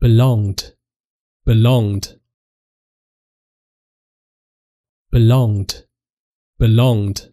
belonged, belonged, belonged, belonged.